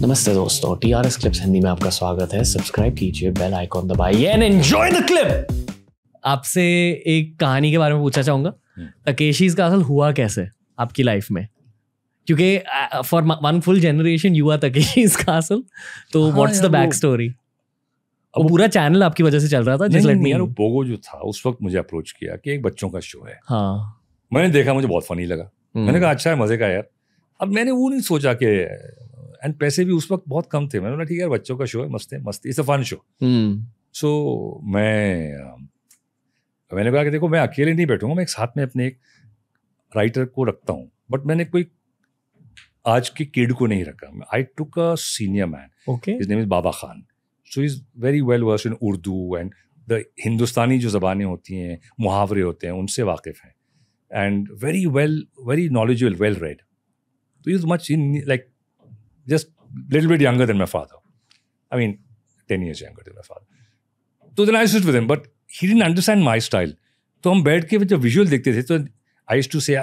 नमस्ते दोस्तों T R S clips Hindi में आपका स्वागत है सब्सक्राइब कीजिए बेल आइकॉन दबाइए एंड एंजॉय द क्लिप आपसे एक कहानी के बारे में पूछना चाहूंगा अकेशीज हम्म। का असल हुआ कैसे आपकी लाइफ में क्योंकि for one full generation you are Takeshi's का असल तो व्हाट्स द बैक स्टोरी वो पूरा चैनल आपकी वजह से चल रहा था जस्ट लेट मी यार बोगो जो था उस वक्त मुझे अप्रोच किया कि एक बच्चों का शो है हाँ मैंने देखा मुझे बहुत फनी लगा मैंने हम्म। कहा अच्छा है मजे का यार अब मैंने वो नहीं सोचा कि एंड पैसे भी उस वक्त बहुत कम थे मैंने बोला ठीक है यार बच्चों का शो है मस्त है मस्त it's hmm. A fun show so मैं मैंने कहा कि देखो मैं अकेले नहीं बैठूंगा मैं एक साथ में अपने एक राइटर को रखता हूँ बट मैंने कोई आज के किड को नहीं रखा I took a senior man okay is name is Baba Khan so is very well versed in Urdu and the Hindustani जो ज़बानें होती हैं मुहावरे होते हैं उनसे वाकिफ़ हैं and very well very knowledgeable well read तो is much in like just a little bit younger than my father. I mean, 10 years younger than my father. So तो then I used to sit with him, but he didn't understand my style. तो हम बैठ के जब visual देखते थे तो I to say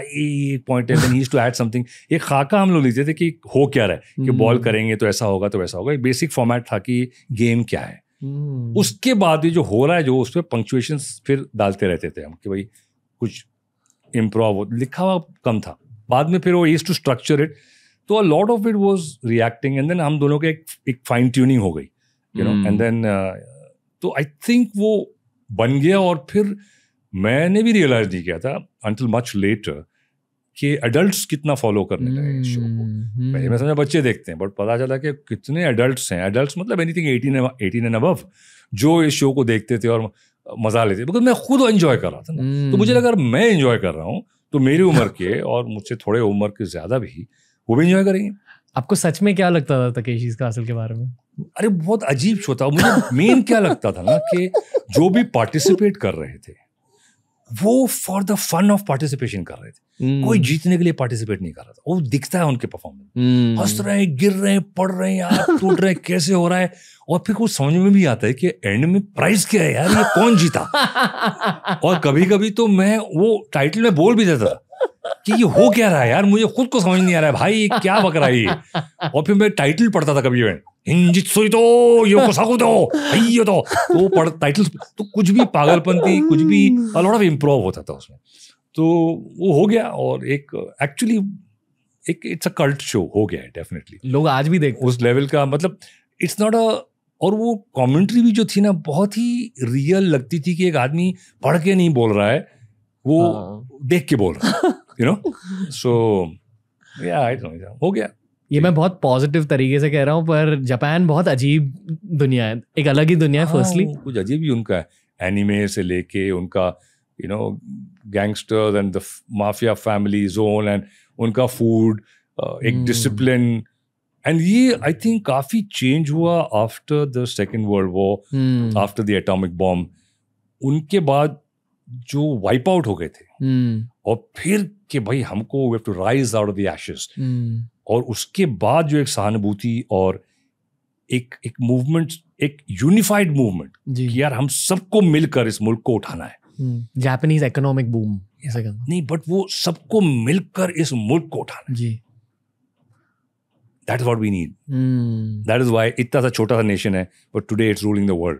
point to add something ये खाका हम लोग लेते थे कि हो क्या रहा है कि बॉल hmm. करेंगे तो ऐसा होगा तो वैसा होगा बेसिक फॉर्मेट था कि गेम क्या है hmm. उसके बाद ये जो हो रहा है जो उस पर पंक्चुएशन फिर डालते रहते थे हम कि भाई कुछ इम्प्रूव लिखा हुआ कम था बाद में फिर वो ईज टू स्ट्रक्चर इट तो a lot of it was reacting and then हम दोनों के एक, एक फाइन ट्यूनिंग हो गई यू नो एंड देन तो आई थिंक वो बन गया और फिर मैंने भी रियलाइज नहीं किया था अंटिल मच लेटर कि एडल्ट कितना फॉलो करने लगे इस शो को hmm, पहले hmm. मैं समझा बच्चे देखते हैं बट पता चला कि कितने एडल्ट हैं एडल्ट मतलब anything eighteen eighteen and above जो इस शो को देखते थे और मजा लेते बिकॉज मैं खुद एंजॉय कर रहा था ना तो मुझे hmm. लगा मैं एंजॉय कर रहा हूँ तो मेरी उम्र के और मुझसे थोड़े उम्र के ज़्यादा भी वो भी इंजॉय करेंगे आपको सच में क्या लगता था तकेशी कासल के बारे में अरे बहुत अजीब शो था मुझे मेन क्या लगता था ना कि जो भी पार्टिसिपेट कर रहे थे वो for the fun of participation कर रहे थे mm. कोई जीतने के लिए पार्टिसिपेट नहीं कर रहा था वो दिखता है उनके परफॉर्मेंस hmm. हंस रहे हैं गिर रहे हैं पड़ रहे हैं यार टूट रहे हैं कैसे हो रहा है और फिर कुछ समझ में भी आता है कि एंड में प्राइज क्या है यार ये कौन जीता और कभी कभी तो मैं वो टाइटल में बोल भी देता था कि ये हो क्या रहा है यार मुझे खुद को समझ नहीं आ रहा है भाई क्या बक रहा है ये और फिर मैं टाइटल पढ़ता था कभी मैं हिंजित सोई तो यो को दो तो, यो तो तो पढ़ टाइटल तो कुछ भी पागलपन थी कुछ भी अलॉट ऑफ इम्प्रूव होता था उसमें तो वो हो गया और एक एक्चुअली एक इट्स अ कल्ट शो हो गया है डेफिनेटली लोग आज भी देख उस लेवल का मतलब इट्स नॉट अ और वो कमेंट्री भी जो थी ना बहुत ही रियल लगती थी कि एक आदमी पढ़ के नहीं बोल रहा है वो हाँ। देख के बोल रहा है यू नो सो या आई डोंट नो हो गया ये मैं बहुत पॉजिटिव तरीके से कह रहा हूँ पर जापान बहुत अजीब दुनिया है एक अलग ही दुनिया है फर्स्टली हाँ, कुछ अजीब ही उनका है एनिमे से लेके उनका you know gangsters and the mafia family zone and उनका फूड uh, एक डिसिप्लिन hmm. एंड ये आई थिंक काफी चेंज हुआ after the Second World War after the atomic bomb उनके बाद जो वाइप आउट हो गए थे hmm. और फिर कि भाई हमको we have to rise out of the ashes और उसके बाद जो एक सहानुभूति और एक एक मूवमेंट एक यूनिफाइड मूवमेंट कि यार हम सबको मिलकर इस मुल्क को उठाना है जापानीज इकोनॉमिक बूम नहीं बट वो सबको मिलकर इस मुल्क को उठाना जी that is what we need that is why इतना सा छोटा सा नेशन है but today it's ruling the world